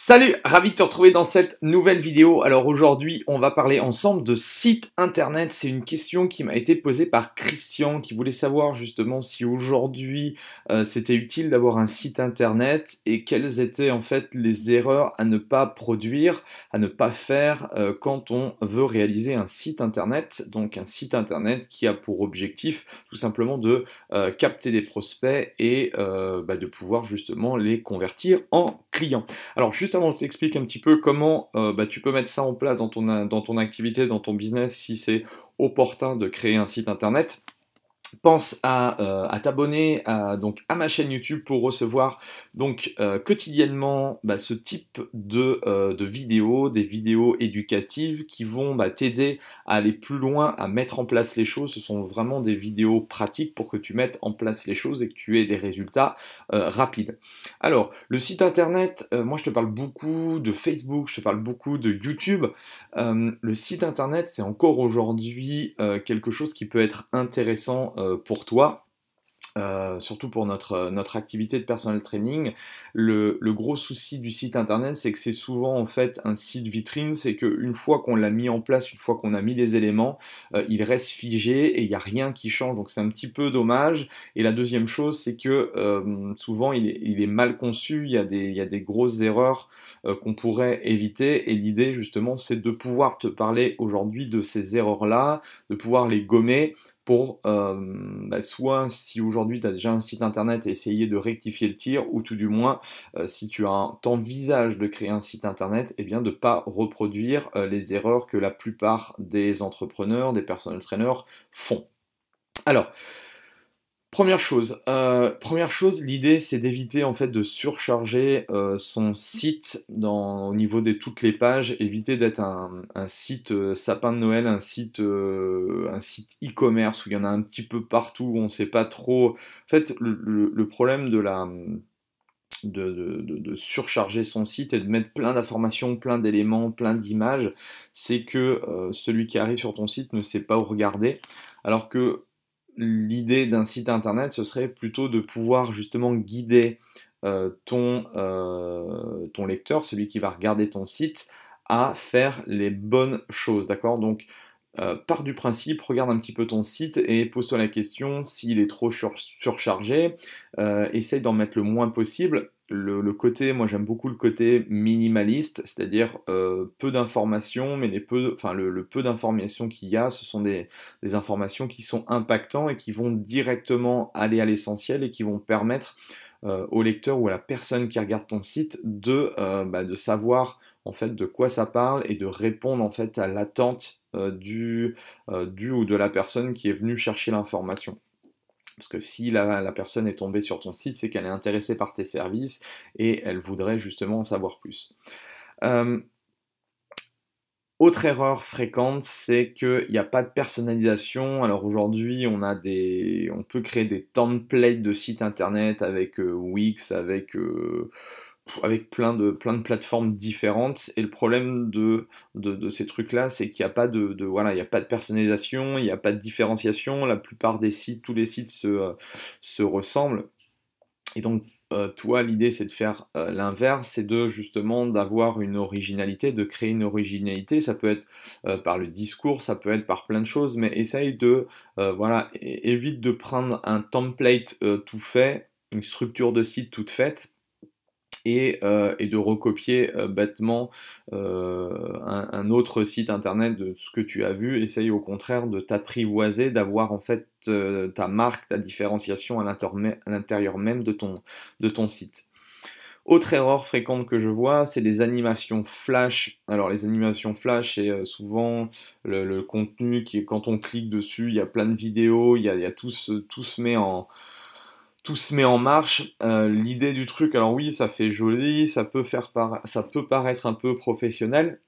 Salut, ravi de te retrouver dans cette nouvelle vidéo. Alors aujourd'hui, on va parler ensemble de site internet. C'est une question qui m'a été posée par Christian qui voulait savoir justement si aujourd'hui euh, c'était utile d'avoir un site internet et quelles étaient en fait les erreurs à ne pas produire, à ne pas faire euh, quand on veut réaliser un site internet. Donc un site internet qui a pour objectif tout simplement de euh, capter des prospects et bah, de pouvoir justement les convertir en clients. Alors juste juste avant, je t'explique un petit peu comment euh, bah, tu peux mettre ça en place dans ton activité, dans ton business, si c'est opportun de créer un site internet pense euh, à, t'abonner à, donc à ma chaîne YouTube pour recevoir donc euh, quotidiennement bah, ce type euh, de, vidéos, des vidéos éducatives qui vont bah, t'aider à aller plus loin, à mettre en place les choses. Ce sont vraiment des vidéos pratiques pour que tu mettes en place les choses et que tu aies des résultats rapides. Alors le site internet, moi je te parle beaucoup de Facebook, je te parle beaucoup de YouTube. le site internet c'est encore aujourd'hui quelque chose qui peut être intéressant euh, pour toi, euh, surtout pour notre, euh, activité de personnel training, le, gros souci du site internet, c'est que c'est souvent en fait un site vitrine, c'est qu'une fois qu'on l'a mis en place, une fois qu'on a mis les éléments, il reste figé et il n'y a rien qui change. Donc c'est un petit peu dommage. Et la deuxième chose, c'est que souvent il est, mal conçu, il y a des, il y a des grosses erreurs qu'on pourrait éviter. Et l'idée justement, c'est de pouvoir te parler aujourd'hui de ces erreurs-là, de pouvoir les gommer pour euh, bah, soit si aujourd'hui tu as déjà un site internet, essayer de rectifier le tir, ou tout du moins euh, si tu envisages de créer un site internet, et eh bien de ne pas reproduire euh, les erreurs que la plupart des entrepreneurs, des personnels trainers font. Alors, Première chose, euh, première chose, l'idée c'est d'éviter en fait de surcharger euh, son site dans, au niveau de toutes les pages, éviter d'être un, site euh, sapin de Noël, un site e-commerce où il y en a un petit peu partout, où on ne sait pas trop. En fait, le, problème de la de, surcharger son site et de mettre plein d'informations, plein d'éléments, plein d'images, c'est que celui qui arrive sur ton site ne sait pas où regarder. Alors que l'idée d'un site internet, ce serait plutôt de pouvoir justement guider euh, euh, ton, lecteur, celui qui va regarder ton site, à faire les bonnes choses, d'accord Donc, euh, part du principe, regarde un petit peu ton site et pose-toi la question s'il est trop surchargé, essaye d'en mettre le moins possible le, côté, moi j'aime beaucoup le côté minimaliste, c'est-à-dire euh, peu d'informations, mais le, peu d'informations qu'il y a, ce sont des, informations qui sont impactantes et qui vont directement aller à l'essentiel et qui vont permettre euh, au lecteur ou à la personne qui regarde ton site de, euh, bah, de savoir en fait de quoi ça parle et de répondre en fait à l'attente du, du ou de la personne qui est venue chercher l'information. Parce que si la, personne est tombée sur ton site, c'est qu'elle est intéressée par tes services et elle voudrait justement en savoir plus. Euh, autre erreur fréquente, c'est qu'il n'y a pas de personnalisation. Alors aujourd'hui, on a des, on peut créer des templates de sites internet avec euh, Wix, avec euh, avec plein de, plein de plateformes différentes. Et le problème de, ces trucs-là, c'est qu'il n'y a, pas de, voilà, il y a pas de personnalisation, il n'y a pas de différenciation. La plupart des sites, tous les sites se, ressemblent. Et donc, euh, toi, l'idée, c'est de faire euh, l'inverse, c'est de justement d'avoir une originalité, de créer une originalité. Ça peut être euh, par le discours, ça peut être par plein de choses, mais essaye de, voilà, évite de prendre un template tout fait, une structure de site toute faite, euh, et, de recopier euh, bêtement euh, un, autre site internet de ce que tu as vu. Essaye au contraire de t'apprivoiser, d'avoir en fait ta marque, ta différenciation à l'intérieur même de ton, de ton site. Autre erreur fréquente que je vois, c'est les animations flash. Alors les animations flash, c'est souvent le, contenu qui, quand on clique dessus, il y a plein de vidéos, il y a, tout se met en, tout se met en marche. Euh, l'idée du truc, alors oui, ça fait joli, ça peut, faire ça peut paraître un peu professionnel.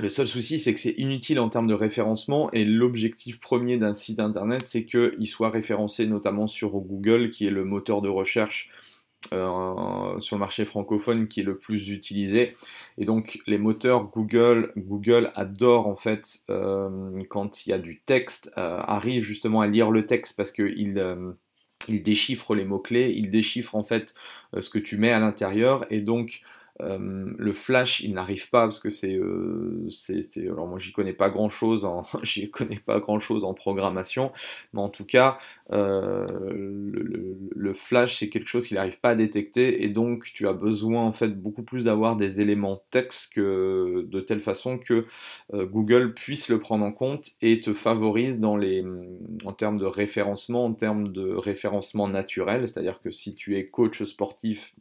Le seul souci, c'est que c'est inutile en termes de référencement et l'objectif premier d'un site internet, c'est qu'il soit référencé notamment sur Google, qui est le moteur de recherche euh, sur le marché francophone qui est le plus utilisé. Et donc les moteurs Google, Google adore en fait euh, quand il y a du texte, arrive justement à lire le texte parce qu'il il déchiffre les mots-clés, il déchiffre en fait euh, ce que tu mets à l'intérieur et donc euh, le Flash, il n'arrive pas parce que c'est, euh, alors moi j'y connais pas grand chose, en, j'y connais pas grand chose en programmation, mais en tout cas, euh, le, Flash c'est quelque chose qu'il n'arrive pas à détecter et donc tu as besoin en fait beaucoup plus d'avoir des éléments texte que de telle façon que Google puisse le prendre en compte et te favorise dans les, en termes de référencement, en termes de référencement naturel, c'est-à-dire que si tu es coach sportif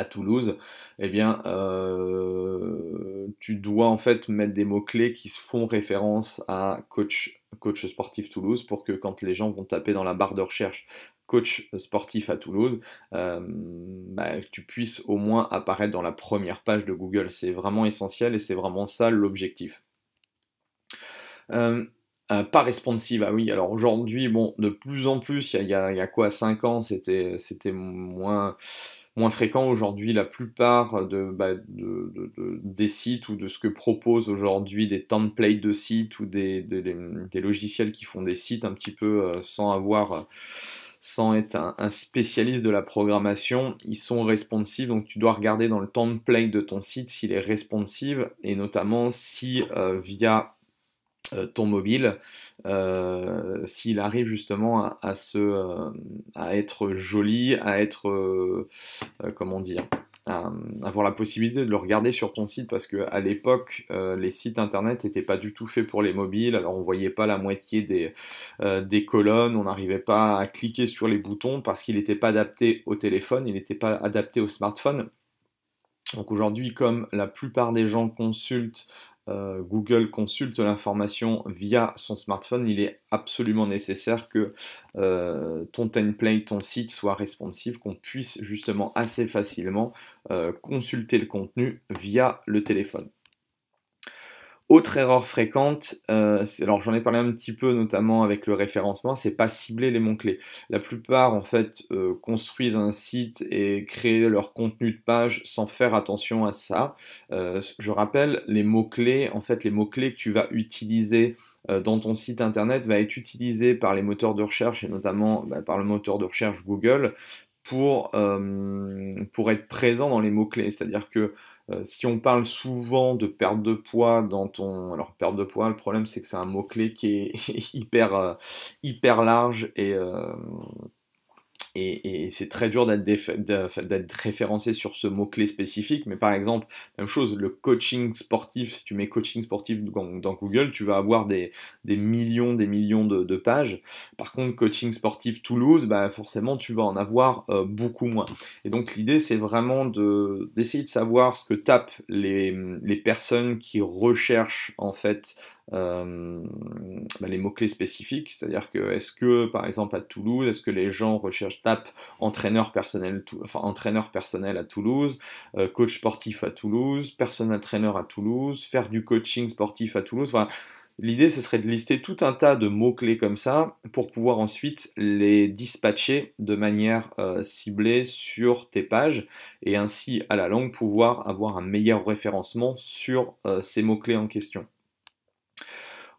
à Toulouse, eh bien, euh, tu dois en fait mettre des mots-clés qui se font référence à coach, coach sportif Toulouse pour que quand les gens vont taper dans la barre de recherche coach sportif à Toulouse, euh, bah, tu puisses au moins apparaître dans la première page de Google. C'est vraiment essentiel et c'est vraiment ça l'objectif. Euh, pas responsive, ah oui, alors aujourd'hui, bon, de plus en plus, il y a, y a quoi, Cinq ans, c'était moins, moins fréquent aujourd'hui. La plupart bah, de, des sites ou de ce que proposent aujourd'hui des templates de sites ou des, logiciels qui font des sites un petit peu euh, sans avoir euh, sans être un, spécialiste de la programmation, ils sont responsives, donc tu dois regarder dans le template de ton site s'il est responsive, et notamment si euh, via euh, ton mobile, euh, s'il arrive justement à, se, euh, à, être joli, à être, comment dire, à, avoir la possibilité de le regarder sur ton site, parce qu'à l'époque, les sites internet n'étaient pas du tout faits pour les mobiles, alors on voyait pas la moitié des, des colonnes, on n'arrivait pas à cliquer sur les boutons, parce qu'il n'était pas adapté au téléphone, il n'était pas adapté au smartphone. Donc aujourd'hui, comme la plupart des gens consultent euh, Google consulte l'information via son smartphone, il est absolument nécessaire que euh, ton template, ton site soit responsive, qu'on puisse justement assez facilement euh, consulter le contenu via le téléphone. Autre erreur fréquente, euh, alors j'en ai parlé un petit peu notamment avec le référencement, c'est pas cibler les mots-clés. La plupart en fait euh, construisent un site et créent leur contenu de page sans faire attention à ça. Euh, je rappelle, les mots-clés, en fait les mots-clés que tu vas utiliser dans ton site internet va être utilisé par les moteurs de recherche et notamment bah, par le moteur de recherche Google pour, euh, pour être présent dans les mots-clés. C'est-à-dire que euh, si on parle souvent de perte de poids dans ton... Alors perte de poids, le problème c'est que c'est un mot-clé qui est hyper, euh, hyper large et et, et c'est très dur d'être référencé sur ce mot-clé spécifique, mais par exemple, même chose, le coaching sportif, si tu mets coaching sportif dans, Google, tu vas avoir des, des millions, des millions de, pages. Par contre, coaching sportif Toulouse, bah forcément, tu vas en avoir euh, beaucoup moins. Et donc, l'idée, c'est vraiment d'essayer de, savoir ce que tapent les, les personnes qui recherchent, en fait, euh, bah, les mots-clés spécifiques, c'est-à-dire que est-ce que par exemple à Toulouse, est-ce que les gens recherchent tape entraîneur personnel, enfin, entraîneur personnel à Toulouse, euh, coach sportif à Toulouse, personnel trainer à Toulouse, faire du coaching sportif à Toulouse, L'idée, ce serait de lister tout un tas de mots-clés comme ça pour pouvoir ensuite les dispatcher de manière euh, ciblée sur tes pages et ainsi à la longue pouvoir avoir un meilleur référencement sur ces mots-clés en question.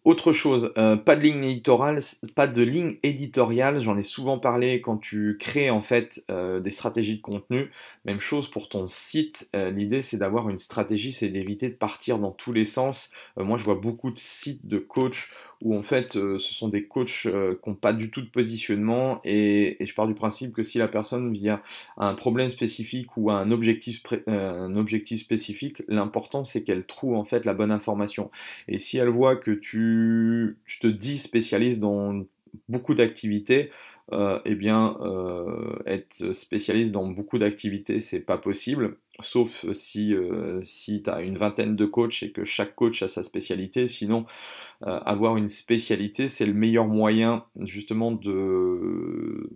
Autre chose, euh, pas de ligne éditoriale, pas de ligne éditoriale, j'en ai souvent parlé quand tu crées en fait euh, des stratégies de contenu. Même chose pour ton site, euh, l'idée c'est d'avoir une stratégie, c'est d'éviter de partir dans tous les sens. moi je vois beaucoup de sites de coach où en fait euh, ce sont des coachs euh, qui n'ont pas du tout de positionnement et, je pars du principe que si la personne vient à un problème spécifique ou à un objectif, euh, un objectif spécifique, l'important c'est qu'elle trouve en fait la bonne information. Et si elle voit que tu, tu te dis spécialiste dans beaucoup d'activités, euh, eh bien, euh, être spécialiste dans beaucoup d'activités, c'est pas possible, sauf euh, si, si tu as une vingtaine de coachs et que chaque coach a sa spécialité. Sinon, avoir une spécialité, c'est le meilleur moyen justement de,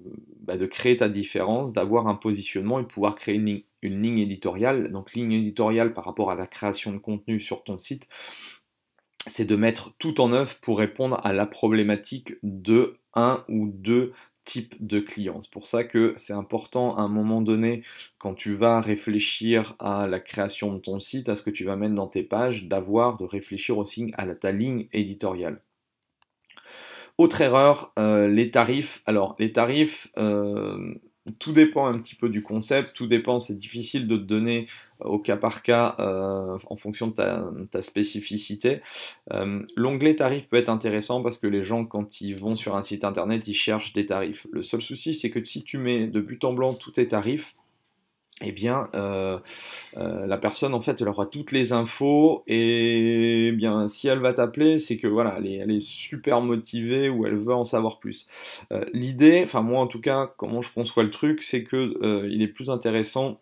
bah, de créer ta différence, d'avoir un positionnement et pouvoir créer une ligne éditoriale. Donc, ligne éditoriale par rapport à la création de contenu sur ton site c'est de mettre tout en œuvre pour répondre à la problématique de un ou deux types de clients. C'est pour ça que c'est important à un moment donné, quand tu vas réfléchir à la création de ton site, à ce que tu vas mettre dans tes pages, d'avoir, de réfléchir aussi à ta ligne éditoriale. Autre erreur, euh, les tarifs. Alors, les tarifs, euh, tout dépend un petit peu du concept, tout dépend, c'est difficile de te donner euh, au cas par cas euh, en fonction de ta, spécificité. Euh, l'onglet tarif peut être intéressant parce que les gens, quand ils vont sur un site internet, ils cherchent des tarifs. Le seul souci, c'est que si tu mets de but en blanc tous tes tarifs, eh bien, la personne, en fait, elle aura toutes les infos. Et eh bien, si elle va t'appeler, c'est que voilà, elle est, super motivée ou elle veut en savoir plus. L'idée, enfin moi en tout cas, comment je conçois le truc, c'est que il est plus intéressant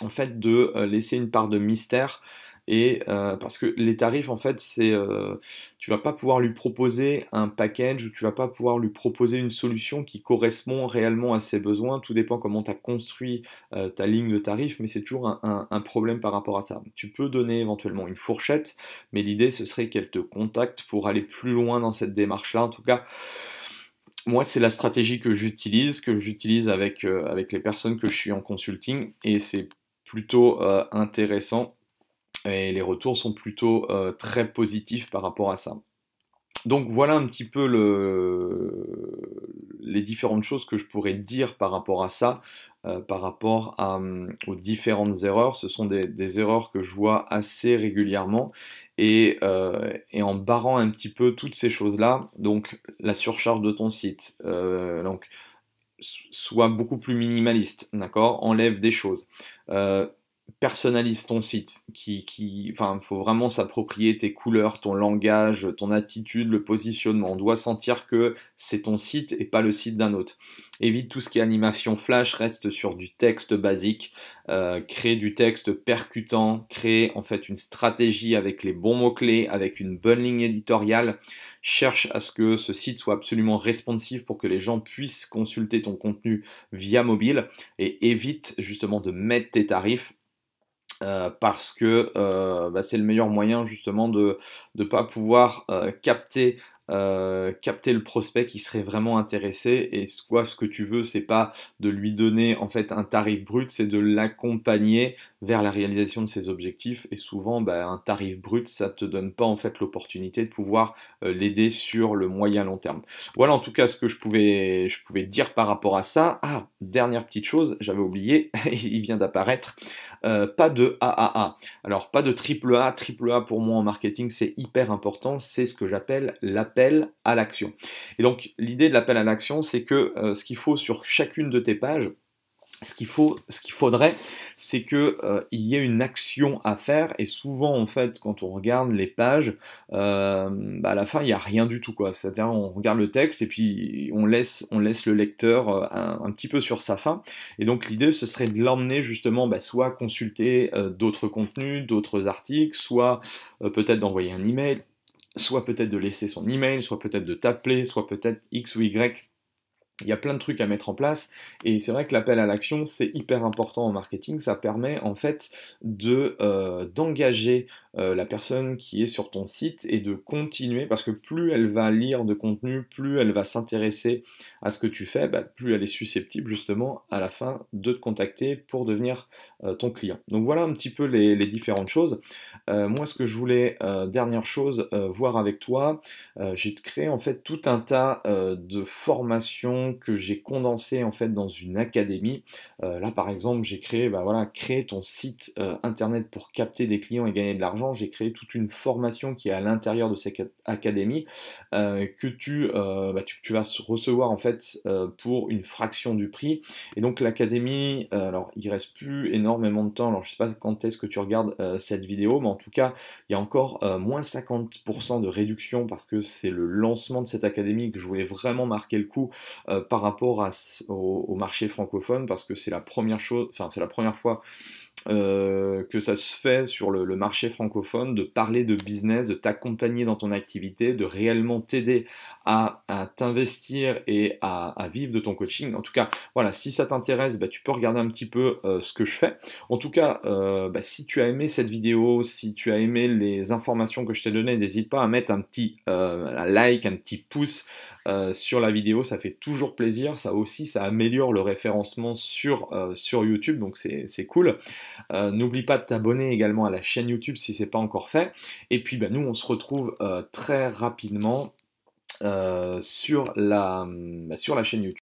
en fait de euh, laisser une part de mystère et euh, parce que les tarifs en fait c'est euh, tu vas pas pouvoir lui proposer un package ou tu vas pas pouvoir lui proposer une solution qui correspond réellement à ses besoins tout dépend comment tu as construit ta ligne de tarifs mais c'est toujours un, problème par rapport à ça tu peux donner éventuellement une fourchette mais l'idée ce serait qu'elle te contacte pour aller plus loin dans cette démarche là en tout cas moi, c'est la stratégie que j'utilise, que j'utilise avec, avec les personnes que je suis en consulting, et c'est plutôt euh, intéressant et les retours sont plutôt euh, très positifs par rapport à ça. Donc voilà un petit peu les différentes choses que je pourrais dire par rapport à ça, euh, par rapport hum, aux différentes erreurs. Ce sont des, erreurs que je vois assez régulièrement et, et en barrant un petit peu toutes ces choses-là, donc la surcharge de ton site, donc soit beaucoup plus minimaliste, d'accord Enlève des choses. Euh, personnalise ton site, qui, enfin, faut vraiment s'approprier tes couleurs, ton langage, ton attitude, le positionnement. On doit sentir que c'est ton site et pas le site d'un autre. Évite tout ce qui est animation flash, reste sur du texte basique, euh, crée du texte percutant, crée en fait une stratégie avec les bons mots-clés, avec une bonne ligne éditoriale. Cherche à ce que ce site soit absolument responsive pour que les gens puissent consulter ton contenu via mobile et évite justement de mettre tes tarifs euh, parce que euh, bah, c'est le meilleur moyen justement de ne pas pouvoir euh, capter euh, capter le prospect qui serait vraiment intéressé et quoi ce que tu veux c'est pas de lui donner en fait un tarif brut c'est de l'accompagner vers la réalisation de ses objectifs et souvent bah, un tarif brut ça te donne pas en fait l'opportunité de pouvoir euh, l'aider sur le moyen long terme voilà en tout cas ce que je pouvais je pouvais dire par rapport à ça ah dernière petite chose j'avais oublié il vient d'apparaître euh, pas de AAA alors pas de triple A triple A pour moi en marketing c'est hyper important c'est ce que j'appelle l'appel à l'action. Et donc l'idée de l'appel à l'action, c'est que euh, ce qu'il faut sur chacune de tes pages, ce qu'il faut, ce qu'il faudrait, c'est que euh, il y ait une action à faire. Et souvent, en fait, quand on regarde les pages, euh, bah, à la fin, il n'y a rien du tout, quoi. C'est-à-dire, on regarde le texte et puis on laisse, on laisse le lecteur un, petit peu sur sa fin. Et donc, l'idée, ce serait de l'emmener justement, bah, soit consulter d'autres contenus, d'autres articles, soit peut-être d'envoyer un email, soit peut-être de laisser son email, soit peut-être de t'appeler, soit peut-être X ou Y. Il y a plein de trucs à mettre en place et c'est vrai que l'appel à l'action c'est hyper important en marketing. Ça permet en fait de euh, d'engager euh, la personne qui est sur ton site et de continuer parce que plus elle va lire de contenu, plus elle va s'intéresser à ce que tu fais, bah, plus elle est susceptible justement à la fin de te contacter pour devenir euh, ton client. Donc voilà un petit peu les, différentes choses. Euh, moi ce que je voulais, dernière chose, voir avec toi, j'ai créé en fait tout un tas de formations que j'ai condensées en fait dans une académie. là par exemple j'ai créé, bah, voilà, créer ton site internet pour capter des clients et gagner de l'argent j'ai créé toute une formation qui est à l'intérieur de cette académie euh, que euh, bah, tu, tu, vas recevoir en fait euh, pour une fraction du prix. Et donc l'académie, alors il reste plus énormément de temps, alors je sais pas quand est-ce que tu regardes cette vidéo, mais en tout cas il y a encore moins 50% de réduction parce que c'est le lancement de cette académie que je voulais vraiment marquer le coup par rapport à, au, au marché francophone parce que c'est la première chose, enfin c'est la première fois euh, que ça se fait sur le, marché francophone de parler de business, de t'accompagner dans ton activité, de réellement t'aider à, t'investir et à, vivre de ton coaching. En tout cas, voilà, si ça t'intéresse, bah, tu peux regarder un petit peu euh, ce que je fais. En tout cas, euh, bah, si tu as aimé cette vidéo, si tu as aimé les informations que je t'ai données, n'hésite pas à mettre un petit like, un petit pouce. Euh, sur la vidéo, ça fait toujours plaisir. Ça aussi, ça améliore le référencement sur, euh, YouTube, donc c'est cool. Euh, n'oublie pas de t'abonner également à la chaîne YouTube si ce n'est pas encore fait. Et puis, bah, nous, on se retrouve très rapidement sur, bah, sur la chaîne YouTube.